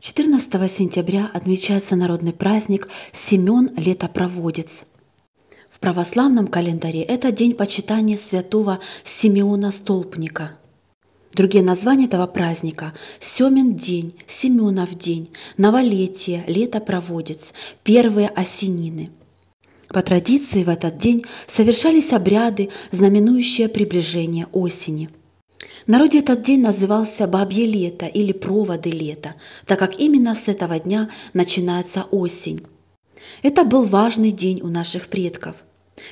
14 сентября отмечается народный праздник Семен Летопроводец. В православном календаре это день почитания святого Симеона Столпника. Другие названия этого праздника – Семен день, Семенов день, Новолетие, Летопроводец, Первые осенины. По традиции в этот день совершались обряды, знаменующие приближение осени – народе этот день назывался «Бабье лето» или «Проводы лета», так как именно с этого дня начинается осень. Это был важный день у наших предков.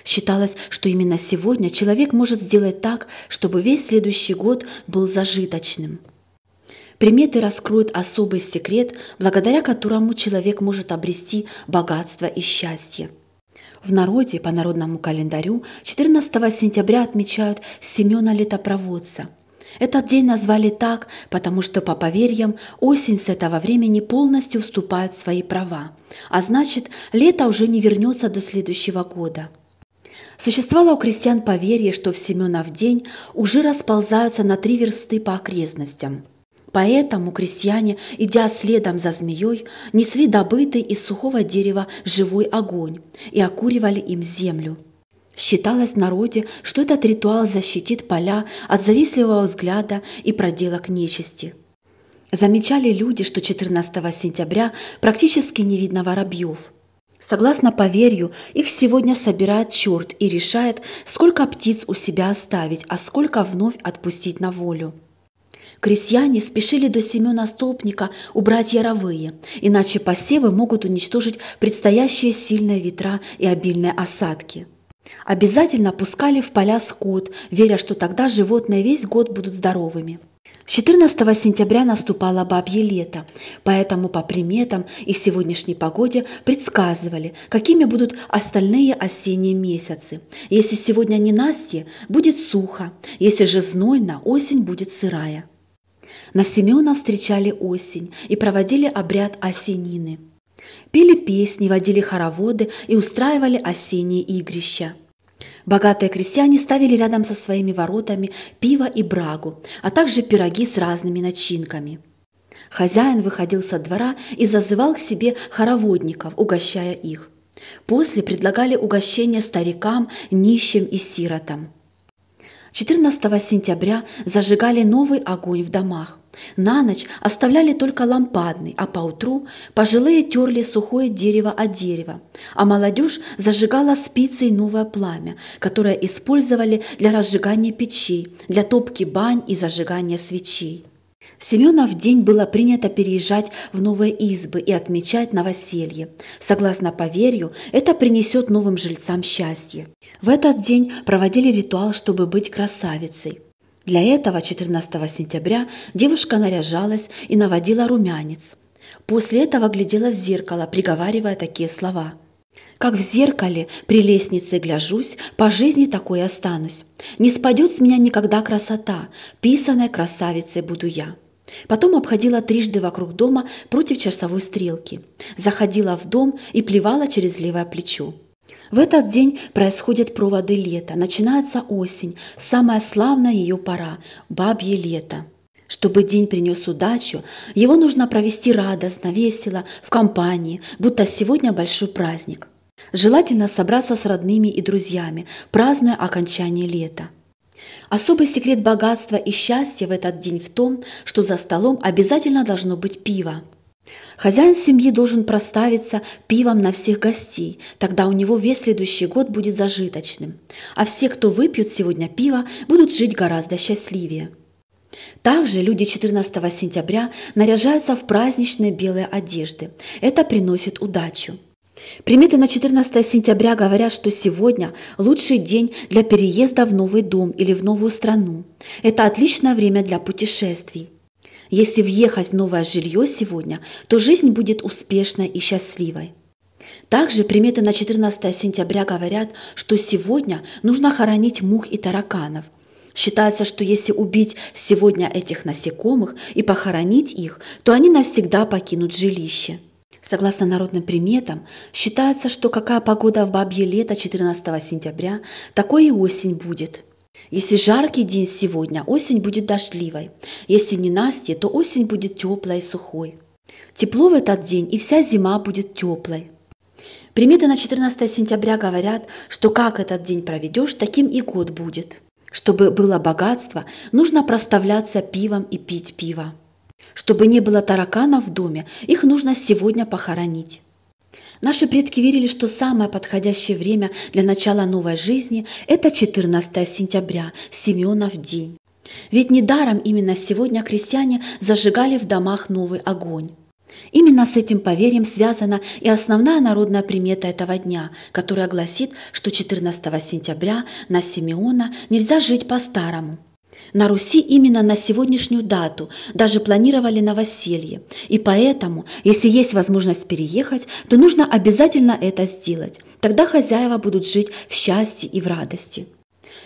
Считалось, что именно сегодня человек может сделать так, чтобы весь следующий год был зажиточным. Приметы раскроют особый секрет, благодаря которому человек может обрести богатство и счастье. В народе по народному календарю 14 сентября отмечают Семена Летопроводца – этот день назвали так, потому что, по поверьям, осень с этого времени полностью вступает в свои права, а значит, лето уже не вернется до следующего года. Существовало у крестьян поверье, что в Семенов день уже расползаются на три версты по окрестностям. Поэтому крестьяне, идя следом за змеей, несли добытый из сухого дерева живой огонь и окуривали им землю – Считалось в народе, что этот ритуал защитит поля от завистливого взгляда и проделок нечисти. Замечали люди, что 14 сентября практически не видно воробьев. Согласно поверью, их сегодня собирает черт и решает, сколько птиц у себя оставить, а сколько вновь отпустить на волю. Крестьяне спешили до Семена Столпника убрать яровые, иначе посевы могут уничтожить предстоящие сильные ветра и обильные осадки – Обязательно пускали в поля скот, веря, что тогда животные весь год будут здоровыми. С 14 сентября наступало бабье лето, поэтому по приметам и сегодняшней погоде предсказывали, какими будут остальные осенние месяцы. Если сегодня не Настя, будет сухо, если же знойно, осень будет сырая. На Семена встречали осень и проводили обряд осенины – Пели песни, водили хороводы и устраивали осенние игрища. Богатые крестьяне ставили рядом со своими воротами пиво и брагу, а также пироги с разными начинками. Хозяин выходил со двора и зазывал к себе хороводников, угощая их. После предлагали угощение старикам, нищим и сиротам. 14 сентября зажигали новый огонь в домах. На ночь оставляли только лампадный, а поутру пожилые терли сухое дерево от дерева, а молодежь зажигала спицей новое пламя, которое использовали для разжигания печей, для топки бань и зажигания свечей. В Семенов день было принято переезжать в новые избы и отмечать новоселье. Согласно поверью, это принесет новым жильцам счастье. В этот день проводили ритуал, чтобы быть красавицей. Для этого 14 сентября девушка наряжалась и наводила румянец. После этого глядела в зеркало, приговаривая такие слова. «Как в зеркале при лестнице гляжусь, по жизни такой останусь. Не спадет с меня никогда красота, писаной красавицей буду я». Потом обходила трижды вокруг дома против часовой стрелки, заходила в дом и плевала через левое плечо. В этот день происходят проводы лета, начинается осень, самая славная ее пора – бабье лето. Чтобы день принес удачу, его нужно провести радостно, весело, в компании, будто сегодня большой праздник. Желательно собраться с родными и друзьями, празднуя окончание лета. Особый секрет богатства и счастья в этот день в том, что за столом обязательно должно быть пиво – Хозяин семьи должен проставиться пивом на всех гостей, тогда у него весь следующий год будет зажиточным, а все, кто выпьют сегодня пиво, будут жить гораздо счастливее. Также люди 14 сентября наряжаются в праздничные белые одежды. Это приносит удачу. Приметы на 14 сентября говорят, что сегодня лучший день для переезда в новый дом или в новую страну. Это отличное время для путешествий. Если въехать в новое жилье сегодня, то жизнь будет успешной и счастливой. Также приметы на 14 сентября говорят, что сегодня нужно хоронить мух и тараканов. Считается, что если убить сегодня этих насекомых и похоронить их, то они навсегда покинут жилище. Согласно народным приметам, считается, что какая погода в бабье лето 14 сентября, такой и осень будет – если жаркий день сегодня, осень будет дождливой. Если не Настя, то осень будет теплой и сухой. Тепло в этот день, и вся зима будет теплой. Приметы на 14 сентября говорят, что как этот день проведешь, таким и год будет. Чтобы было богатство, нужно проставляться пивом и пить пиво. Чтобы не было тараканов в доме, их нужно сегодня похоронить. Наши предки верили, что самое подходящее время для начала новой жизни – это 14 сентября, Симеонов день. Ведь недаром именно сегодня крестьяне зажигали в домах новый огонь. Именно с этим поверьем связана и основная народная примета этого дня, которая гласит, что 14 сентября на Симеона нельзя жить по-старому – на Руси именно на сегодняшнюю дату даже планировали новоселье. И поэтому, если есть возможность переехать, то нужно обязательно это сделать. Тогда хозяева будут жить в счастье и в радости.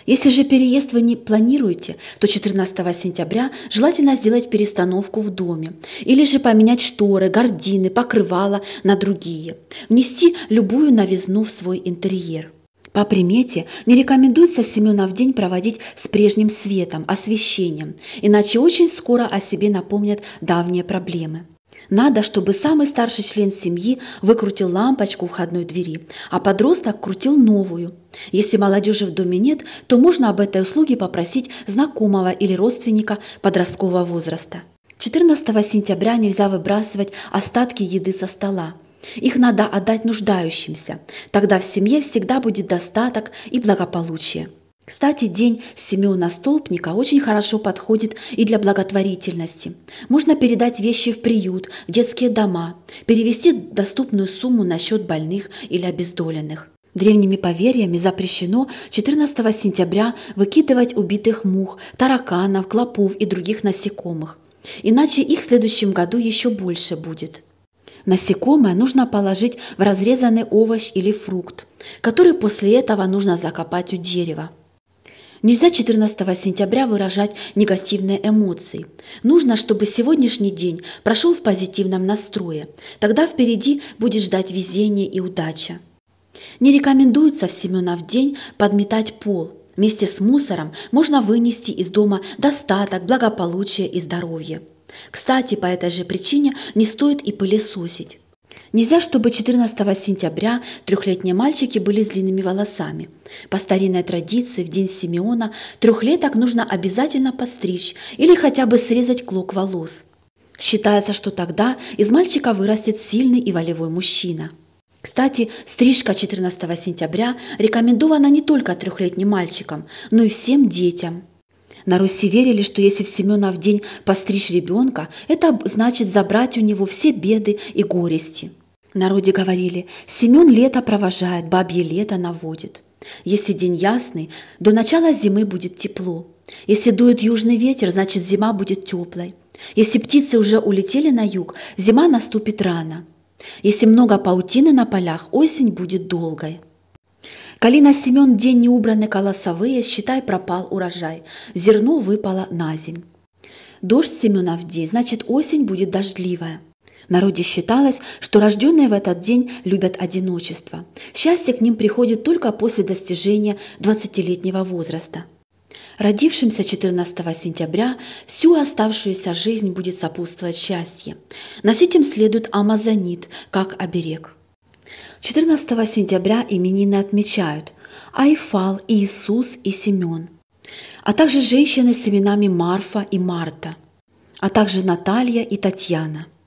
Если же переезд вы не планируете, то 14 сентября желательно сделать перестановку в доме или же поменять шторы, гардины, покрывала на другие, внести любую новизну в свой интерьер – по примете не рекомендуется семена в день проводить с прежним светом, освещением, иначе очень скоро о себе напомнят давние проблемы. Надо, чтобы самый старший член семьи выкрутил лампочку входной двери, а подросток крутил новую. Если молодежи в доме нет, то можно об этой услуге попросить знакомого или родственника подросткового возраста. 14 сентября нельзя выбрасывать остатки еды со стола. Их надо отдать нуждающимся. Тогда в семье всегда будет достаток и благополучие. Кстати, день Семена Столпника очень хорошо подходит и для благотворительности. Можно передать вещи в приют, в детские дома, перевести доступную сумму на счет больных или обездоленных. Древними поверьями запрещено 14 сентября выкидывать убитых мух, тараканов, клопов и других насекомых. Иначе их в следующем году еще больше будет. Насекомое нужно положить в разрезанный овощ или фрукт, который после этого нужно закопать у дерева. Нельзя 14 сентября выражать негативные эмоции. Нужно, чтобы сегодняшний день прошел в позитивном настрое. Тогда впереди будет ждать везение и удача. Не рекомендуется в Семенов день подметать пол. Вместе с мусором можно вынести из дома достаток, благополучие и здоровье. Кстати, по этой же причине не стоит и пылесосить. Нельзя, чтобы 14 сентября трехлетние мальчики были с длинными волосами. По старинной традиции в день Симеона трехлеток нужно обязательно подстричь или хотя бы срезать клок волос. Считается, что тогда из мальчика вырастет сильный и волевой мужчина. Кстати, стрижка 14 сентября рекомендована не только трехлетним мальчикам, но и всем детям – на Руси верили, что если в Семенов день постричь ребенка, это значит забрать у него все беды и горести. В народе говорили, Семен лето провожает, бабье лето наводит. Если день ясный, до начала зимы будет тепло. Если дует южный ветер, значит зима будет теплой. Если птицы уже улетели на юг, зима наступит рано. Если много паутины на полях, осень будет долгой. Коли на Семен день не убраны колосовые, считай, пропал урожай. Зерно выпало на зимь. Дождь Семена в день, значит, осень будет дождливая. В народе считалось, что рожденные в этот день любят одиночество. Счастье к ним приходит только после достижения 20-летнего возраста. Родившимся 14 сентября всю оставшуюся жизнь будет сопутствовать счастье. Носить им следует амазонит, как оберег. 14 сентября именины отмечают Айфал, Иисус и Семен, а также женщины с именами Марфа и Марта, а также Наталья и Татьяна –